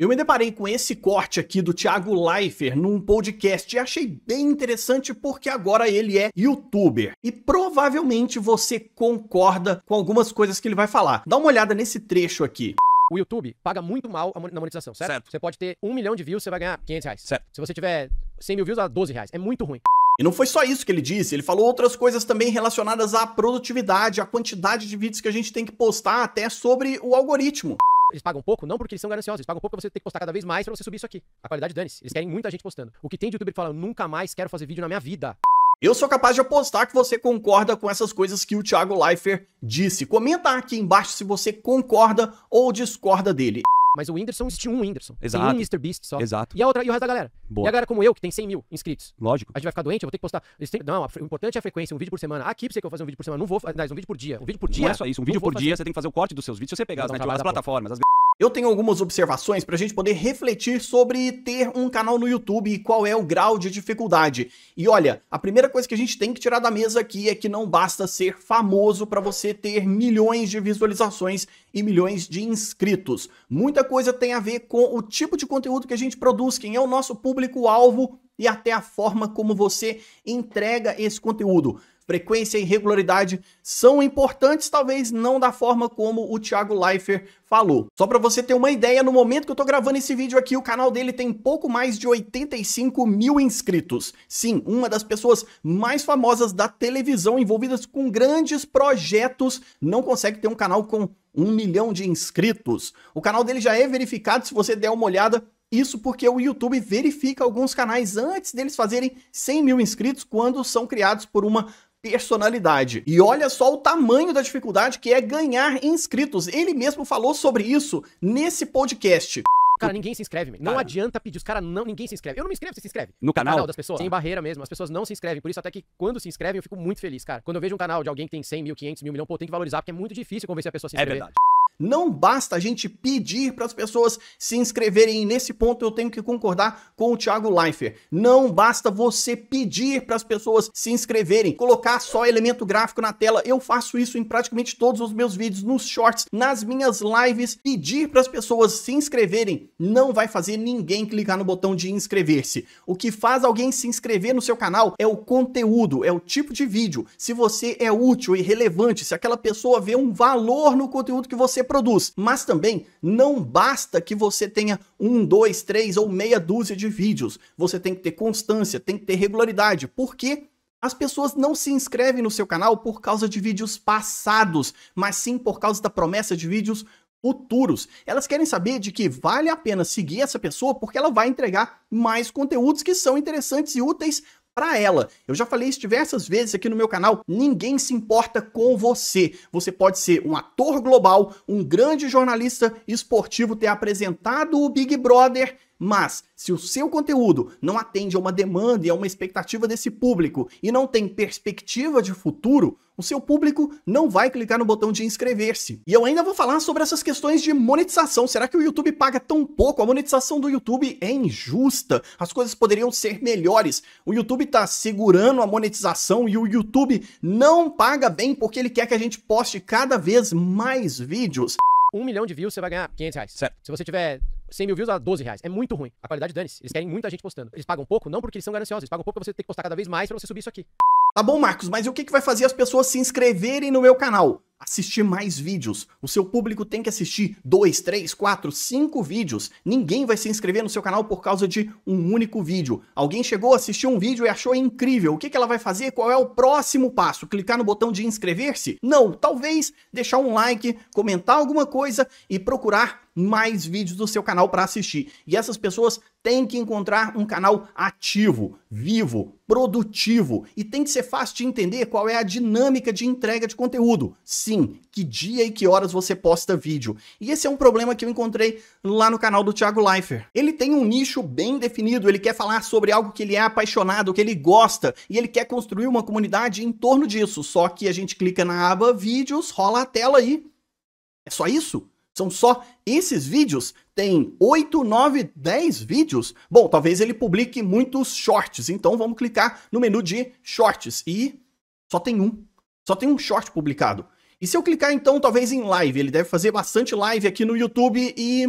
Eu me deparei com esse corte aqui do Thiago Leifert num podcast e achei bem interessante porque agora ele é youtuber. E provavelmente você concorda com algumas coisas que ele vai falar. Dá uma olhada nesse trecho aqui o YouTube paga muito mal na monetização, certo? certo? Você pode ter um milhão de views, você vai ganhar 500 reais. Certo. Se você tiver 100 mil views, dá 12 reais. É muito ruim. E não foi só isso que ele disse, ele falou outras coisas também relacionadas à produtividade, à quantidade de vídeos que a gente tem que postar, até sobre o algoritmo. Eles pagam pouco, não porque eles são gananciosos, eles pagam pouco porque você tem que postar cada vez mais para você subir isso aqui. A qualidade dane-se. Eles querem muita gente postando. O que tem de youtuber que fala, eu nunca mais quero fazer vídeo na minha vida. Eu sou capaz de apostar que você concorda com essas coisas que o Thiago Leifert disse. Comenta aqui embaixo se você concorda ou discorda dele. Mas o Whindersson existe um Whindersson. Exato. Tem um Mr. Beast só. Exato. E a outra, e o resto da galera. Boa. E a galera como eu, que tem 100 mil inscritos. Lógico. A gente vai ficar doente, eu vou ter que postar. Não, o importante é a frequência, um vídeo por semana. Aqui pra você que eu vou fazer um vídeo por semana. Não vou fazer um vídeo por dia. Um vídeo por dia. Não é só isso, um vídeo por dia fazer. você tem que fazer o corte dos seus vídeos. Se você pegar as, net, as plataformas, as eu tenho algumas observações para a gente poder refletir sobre ter um canal no YouTube e qual é o grau de dificuldade. E olha, a primeira coisa que a gente tem que tirar da mesa aqui é que não basta ser famoso para você ter milhões de visualizações e milhões de inscritos. Muita coisa tem a ver com o tipo de conteúdo que a gente produz, quem é o nosso público-alvo e até a forma como você entrega esse conteúdo frequência e regularidade são importantes, talvez não da forma como o Thiago Leifert falou. Só para você ter uma ideia, no momento que eu tô gravando esse vídeo aqui, o canal dele tem pouco mais de 85 mil inscritos. Sim, uma das pessoas mais famosas da televisão envolvidas com grandes projetos não consegue ter um canal com um milhão de inscritos. O canal dele já é verificado, se você der uma olhada, isso porque o YouTube verifica alguns canais antes deles fazerem 100 mil inscritos quando são criados por uma personalidade. E olha só o tamanho da dificuldade que é ganhar inscritos. Ele mesmo falou sobre isso nesse podcast. Cara, ninguém se inscreve, Não cara. adianta pedir. Os caras não. Ninguém se inscreve. Eu não me inscrevo, você se inscreve. No canal? No canal das pessoas. Sem barreira mesmo. As pessoas não se inscrevem. Por isso, até que quando se inscrevem, eu fico muito feliz, cara. Quando eu vejo um canal de alguém que tem 100 mil, 500 mil, milhão, pô, tem que valorizar, porque é muito difícil convencer a pessoa a se é inscrever. É verdade. Não basta a gente pedir para as pessoas se inscreverem, e nesse ponto eu tenho que concordar com o Thiago Leifert. Não basta você pedir para as pessoas se inscreverem, colocar só elemento gráfico na tela. Eu faço isso em praticamente todos os meus vídeos, nos shorts, nas minhas lives. Pedir para as pessoas se inscreverem não vai fazer ninguém clicar no botão de inscrever-se. O que faz alguém se inscrever no seu canal é o conteúdo, é o tipo de vídeo. Se você é útil e relevante, se aquela pessoa vê um valor no conteúdo que você você produz. Mas também não basta que você tenha um, dois, três ou meia dúzia de vídeos. Você tem que ter constância, tem que ter regularidade. Por quê? As pessoas não se inscrevem no seu canal por causa de vídeos passados, mas sim por causa da promessa de vídeos futuros. Elas querem saber de que vale a pena seguir essa pessoa porque ela vai entregar mais conteúdos que são interessantes e úteis para ela. Eu já falei isso diversas vezes aqui no meu canal, ninguém se importa com você. Você pode ser um ator global, um grande jornalista esportivo, ter apresentado o Big Brother, mas se o seu conteúdo não atende a uma demanda e a uma expectativa desse público e não tem perspectiva de futuro, o seu público não vai clicar no botão de inscrever-se. E eu ainda vou falar sobre essas questões de monetização. Será que o YouTube paga tão pouco? A monetização do YouTube é injusta. As coisas poderiam ser melhores. O YouTube está segurando a monetização e o YouTube não paga bem porque ele quer que a gente poste cada vez mais vídeos. Um milhão de views, você vai ganhar 500 reais. Certo. Se você tiver 100 mil views a 12 reais. É muito ruim. A qualidade dane-se. Eles querem muita gente postando. Eles pagam pouco, não porque eles são gananciosos. Eles pagam pouco pra você ter que postar cada vez mais pra você subir isso aqui. Tá bom, Marcos, mas o que, que vai fazer as pessoas se inscreverem no meu canal? Assistir mais vídeos. O seu público tem que assistir 2, 3, 4, 5 vídeos. Ninguém vai se inscrever no seu canal por causa de um único vídeo. Alguém chegou, assistiu um vídeo e achou incrível. O que, que ela vai fazer? Qual é o próximo passo? Clicar no botão de inscrever-se? Não, talvez deixar um like, comentar alguma coisa e procurar mais vídeos do seu canal para assistir. E essas pessoas têm que encontrar um canal ativo, vivo, produtivo e tem que ser fácil de entender qual é a dinâmica de entrega de conteúdo. Sim, que dia e que horas você posta vídeo. E esse é um problema que eu encontrei lá no canal do Thiago Leifert. Ele tem um nicho bem definido, ele quer falar sobre algo que ele é apaixonado, que ele gosta e ele quer construir uma comunidade em torno disso. Só que a gente clica na aba vídeos, rola a tela aí. É só isso? São só esses vídeos? Tem 8, 9, 10 vídeos? Bom, talvez ele publique muitos shorts, então vamos clicar no menu de shorts e só tem um. Só tem um short publicado. E se eu clicar então, talvez em live, ele deve fazer bastante live aqui no YouTube e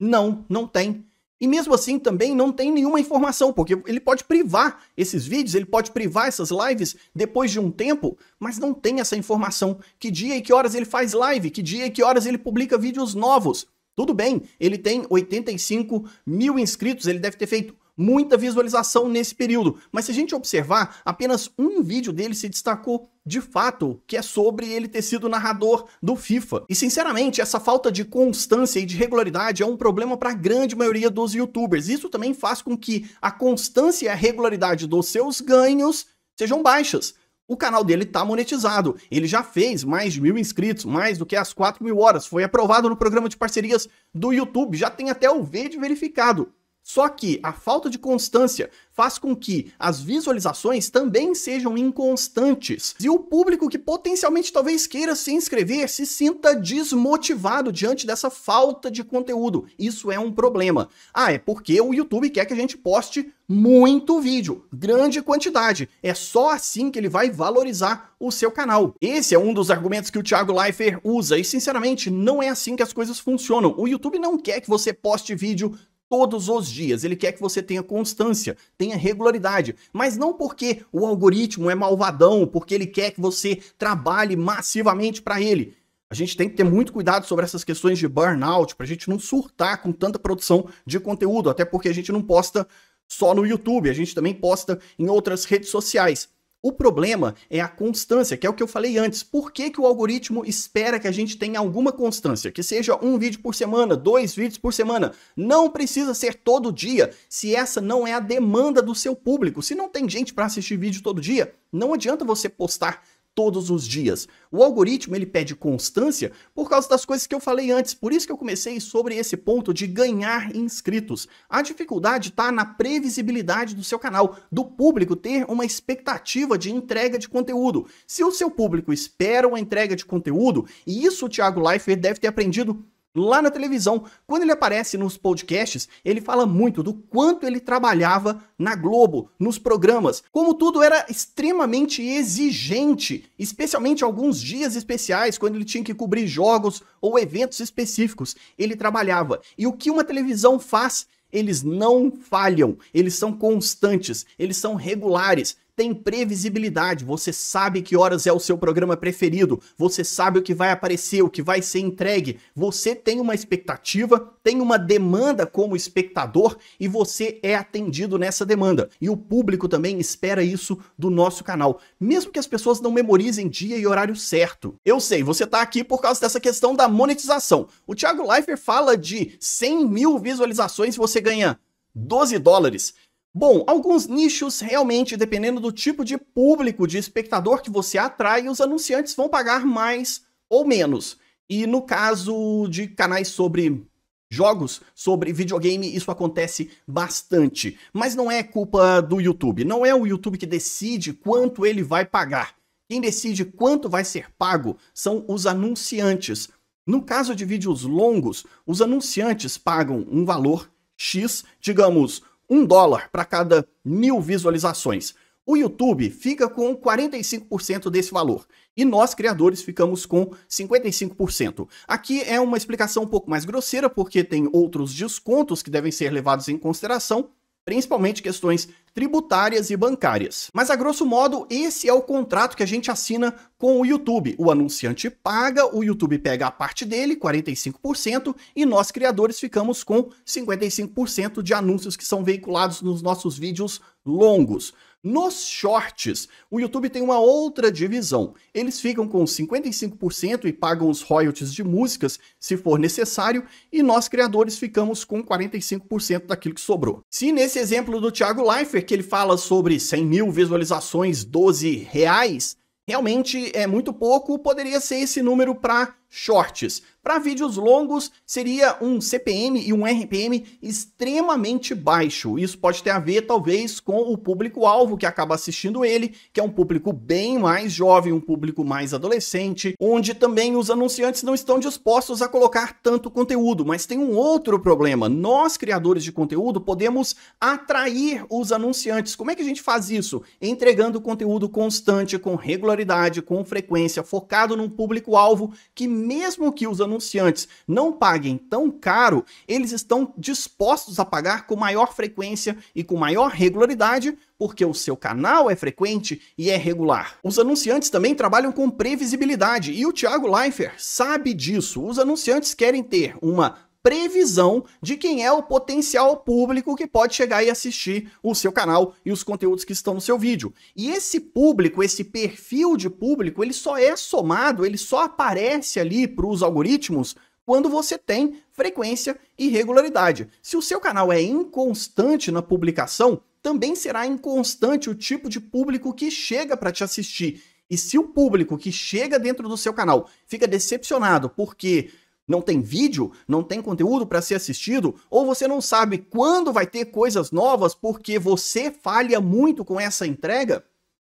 não, não tem. E mesmo assim também não tem nenhuma informação, porque ele pode privar esses vídeos, ele pode privar essas lives depois de um tempo, mas não tem essa informação. Que dia e que horas ele faz live, que dia e que horas ele publica vídeos novos. Tudo bem, ele tem 85 mil inscritos, ele deve ter feito muita visualização nesse período. Mas se a gente observar, apenas um vídeo dele se destacou de fato, que é sobre ele ter sido narrador do FIFA. E sinceramente, essa falta de constância e de regularidade é um problema para a grande maioria dos youtubers. Isso também faz com que a constância e a regularidade dos seus ganhos sejam baixas. O canal dele está monetizado, ele já fez mais de mil inscritos, mais do que as 4 mil horas, foi aprovado no programa de parcerias do YouTube, já tem até o verde verificado. Só que a falta de constância faz com que as visualizações também sejam inconstantes e o público que potencialmente talvez queira se inscrever se sinta desmotivado diante dessa falta de conteúdo. Isso é um problema. Ah, é porque o YouTube quer que a gente poste muito vídeo, grande quantidade. É só assim que ele vai valorizar o seu canal. Esse é um dos argumentos que o Thiago Leifert usa e, sinceramente, não é assim que as coisas funcionam. O YouTube não quer que você poste vídeo todos os dias. Ele quer que você tenha constância, tenha regularidade, mas não porque o algoritmo é malvadão, porque ele quer que você trabalhe massivamente para ele. A gente tem que ter muito cuidado sobre essas questões de burnout, para a gente não surtar com tanta produção de conteúdo, até porque a gente não posta só no YouTube, a gente também posta em outras redes sociais. O problema é a constância, que é o que eu falei antes. Por que, que o algoritmo espera que a gente tenha alguma constância? Que seja um vídeo por semana, dois vídeos por semana. Não precisa ser todo dia, se essa não é a demanda do seu público. Se não tem gente para assistir vídeo todo dia, não adianta você postar todos os dias. O algoritmo ele pede constância por causa das coisas que eu falei antes, por isso que eu comecei sobre esse ponto de ganhar inscritos. A dificuldade está na previsibilidade do seu canal, do público ter uma expectativa de entrega de conteúdo. Se o seu público espera uma entrega de conteúdo, e isso o Thiago Leifert deve ter aprendido lá na televisão. Quando ele aparece nos podcasts, ele fala muito do quanto ele trabalhava na Globo, nos programas, como tudo era extremamente exigente, especialmente alguns dias especiais, quando ele tinha que cobrir jogos ou eventos específicos. Ele trabalhava. E o que uma televisão faz eles não falham, eles são constantes, eles são regulares tem previsibilidade, você sabe que horas é o seu programa preferido, você sabe o que vai aparecer, o que vai ser entregue, você tem uma expectativa, tem uma demanda como espectador e você é atendido nessa demanda. E o público também espera isso do nosso canal, mesmo que as pessoas não memorizem dia e horário certo. Eu sei, você está aqui por causa dessa questão da monetização. O Thiago Leifert fala de 100 mil visualizações você ganha 12 dólares. Bom, alguns nichos realmente, dependendo do tipo de público, de espectador que você atrai, os anunciantes vão pagar mais ou menos. E no caso de canais sobre jogos, sobre videogame, isso acontece bastante. Mas não é culpa do YouTube. Não é o YouTube que decide quanto ele vai pagar. Quem decide quanto vai ser pago são os anunciantes. No caso de vídeos longos, os anunciantes pagam um valor X, digamos um dólar para cada mil visualizações. O YouTube fica com 45% desse valor e nós, criadores, ficamos com 55%. Aqui é uma explicação um pouco mais grosseira, porque tem outros descontos que devem ser levados em consideração, principalmente questões tributárias e bancárias. Mas a grosso modo, esse é o contrato que a gente assina com o YouTube. O anunciante paga, o YouTube pega a parte dele, 45%, e nós criadores ficamos com 55% de anúncios que são veiculados nos nossos vídeos longos. Nos shorts, o YouTube tem uma outra divisão. Eles ficam com 55% e pagam os royalties de músicas, se for necessário, e nós criadores ficamos com 45% daquilo que sobrou. Se nesse exemplo do Thiago Leifert, que ele fala sobre 100 mil visualizações, 12 reais, realmente é muito pouco, poderia ser esse número para Shorts. Para vídeos longos, seria um CPM e um RPM extremamente baixo. Isso pode ter a ver, talvez, com o público-alvo que acaba assistindo ele, que é um público bem mais jovem, um público mais adolescente, onde também os anunciantes não estão dispostos a colocar tanto conteúdo. Mas tem um outro problema: nós, criadores de conteúdo, podemos atrair os anunciantes. Como é que a gente faz isso? Entregando conteúdo constante, com regularidade, com frequência, focado num público-alvo que mesmo que os anunciantes não paguem tão caro, eles estão dispostos a pagar com maior frequência e com maior regularidade porque o seu canal é frequente e é regular. Os anunciantes também trabalham com previsibilidade e o Thiago Leifert sabe disso. Os anunciantes querem ter uma previsão de quem é o potencial público que pode chegar e assistir o seu canal e os conteúdos que estão no seu vídeo. E esse público, esse perfil de público, ele só é somado, ele só aparece ali para os algoritmos quando você tem frequência e regularidade. Se o seu canal é inconstante na publicação, também será inconstante o tipo de público que chega para te assistir. E se o público que chega dentro do seu canal fica decepcionado porque não tem vídeo, não tem conteúdo para ser assistido, ou você não sabe quando vai ter coisas novas porque você falha muito com essa entrega,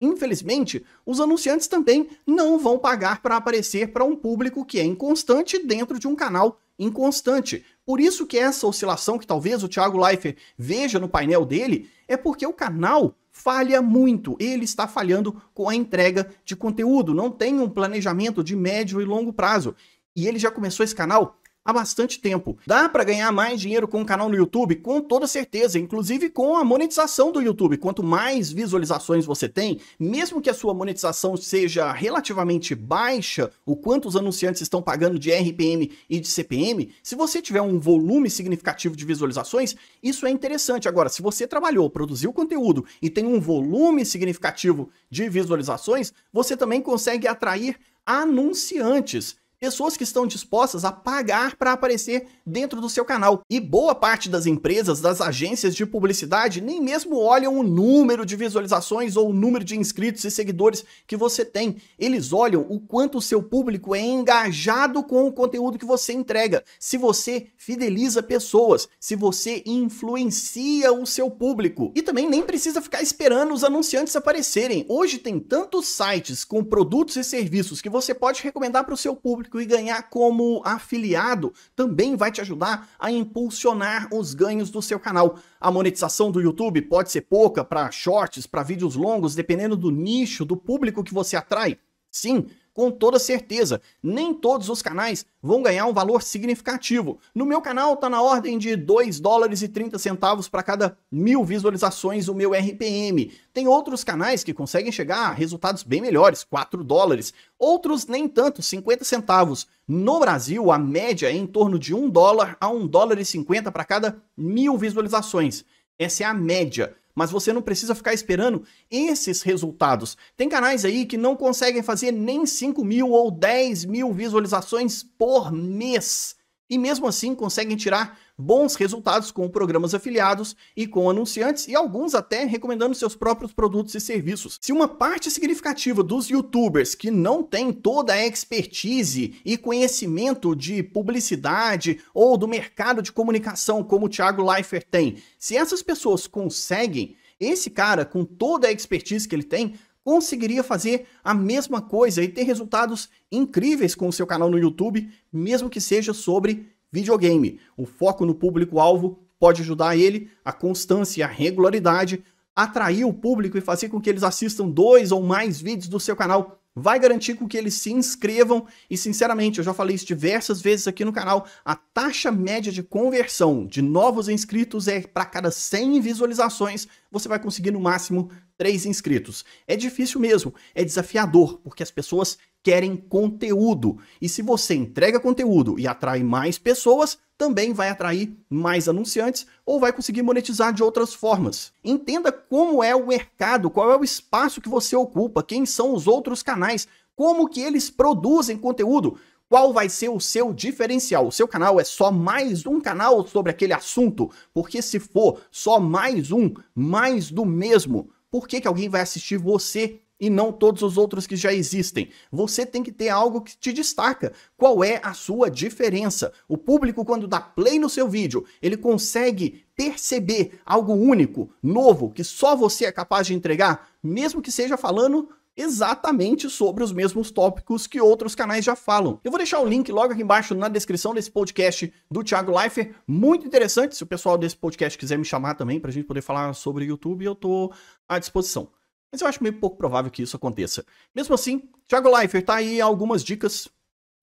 infelizmente, os anunciantes também não vão pagar para aparecer para um público que é inconstante dentro de um canal inconstante. Por isso que essa oscilação que talvez o Thiago Leifert veja no painel dele é porque o canal falha muito. Ele está falhando com a entrega de conteúdo, não tem um planejamento de médio e longo prazo. E ele já começou esse canal há bastante tempo. Dá para ganhar mais dinheiro com o canal no YouTube? Com toda certeza, inclusive com a monetização do YouTube. Quanto mais visualizações você tem, mesmo que a sua monetização seja relativamente baixa, o quanto os anunciantes estão pagando de RPM e de CPM, se você tiver um volume significativo de visualizações, isso é interessante. Agora, se você trabalhou, produziu conteúdo e tem um volume significativo de visualizações, você também consegue atrair anunciantes pessoas que estão dispostas a pagar para aparecer dentro do seu canal. E boa parte das empresas, das agências de publicidade, nem mesmo olham o número de visualizações ou o número de inscritos e seguidores que você tem. Eles olham o quanto o seu público é engajado com o conteúdo que você entrega. Se você fideliza pessoas, se você influencia o seu público. E também nem precisa ficar esperando os anunciantes aparecerem. Hoje tem tantos sites com produtos e serviços que você pode recomendar para o seu público público e ganhar como afiliado também vai te ajudar a impulsionar os ganhos do seu canal. A monetização do YouTube pode ser pouca para shorts, para vídeos longos, dependendo do nicho, do público que você atrai. Sim, com toda certeza. Nem todos os canais vão ganhar um valor significativo. No meu canal está na ordem de 2 dólares e 30 centavos para cada mil visualizações o meu RPM. Tem outros canais que conseguem chegar a resultados bem melhores, 4 dólares. Outros nem tanto, 50 centavos. No Brasil, a média é em torno de 1 dólar a 1 dólar e 50 para cada mil visualizações. Essa é a média mas você não precisa ficar esperando esses resultados. Tem canais aí que não conseguem fazer nem 5 mil ou 10 mil visualizações por mês e mesmo assim conseguem tirar bons resultados com programas afiliados e com anunciantes e alguns até recomendando seus próprios produtos e serviços. Se uma parte significativa dos youtubers que não tem toda a expertise e conhecimento de publicidade ou do mercado de comunicação como o Thiago Leifert tem, se essas pessoas conseguem esse cara, com toda a expertise que ele tem, conseguiria fazer a mesma coisa e ter resultados incríveis com o seu canal no YouTube, mesmo que seja sobre videogame. O foco no público-alvo pode ajudar ele, a constância e a regularidade, atrair o público e fazer com que eles assistam dois ou mais vídeos do seu canal vai garantir com que eles se inscrevam e sinceramente, eu já falei isso diversas vezes aqui no canal, a taxa média de conversão de novos inscritos é para cada 100 visualizações, você vai conseguir no máximo três inscritos. É difícil mesmo, é desafiador, porque as pessoas querem conteúdo. E se você entrega conteúdo e atrai mais pessoas, também vai atrair mais anunciantes ou vai conseguir monetizar de outras formas. Entenda como é o mercado, qual é o espaço que você ocupa, quem são os outros canais, como que eles produzem conteúdo. Qual vai ser o seu diferencial? O seu canal é só mais um canal sobre aquele assunto? Porque se for só mais um, mais do mesmo, por que, que alguém vai assistir você e não todos os outros que já existem. Você tem que ter algo que te destaca. Qual é a sua diferença? O público, quando dá play no seu vídeo, ele consegue perceber algo único, novo, que só você é capaz de entregar, mesmo que seja falando exatamente sobre os mesmos tópicos que outros canais já falam. Eu vou deixar o link logo aqui embaixo na descrição desse podcast do Thiago Leifert, muito interessante, se o pessoal desse podcast quiser me chamar também para a gente poder falar sobre YouTube, eu estou à disposição. Mas eu acho meio pouco provável que isso aconteça. Mesmo assim, Thiago Leifert tá aí algumas dicas.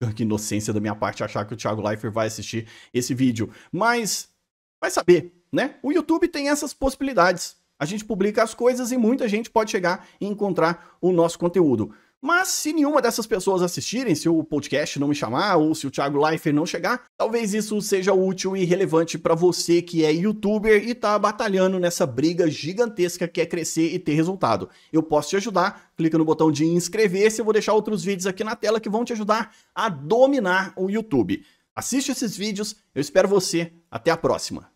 Ah, que inocência da minha parte achar que o Thiago Leifert vai assistir esse vídeo. Mas vai saber, né? O YouTube tem essas possibilidades. A gente publica as coisas e muita gente pode chegar e encontrar o nosso conteúdo. Mas se nenhuma dessas pessoas assistirem, se o podcast não me chamar ou se o Thiago Leifert não chegar, talvez isso seja útil e relevante para você que é youtuber e está batalhando nessa briga gigantesca que é crescer e ter resultado. Eu posso te ajudar, clica no botão de inscrever-se, eu vou deixar outros vídeos aqui na tela que vão te ajudar a dominar o YouTube. Assiste esses vídeos, eu espero você, até a próxima.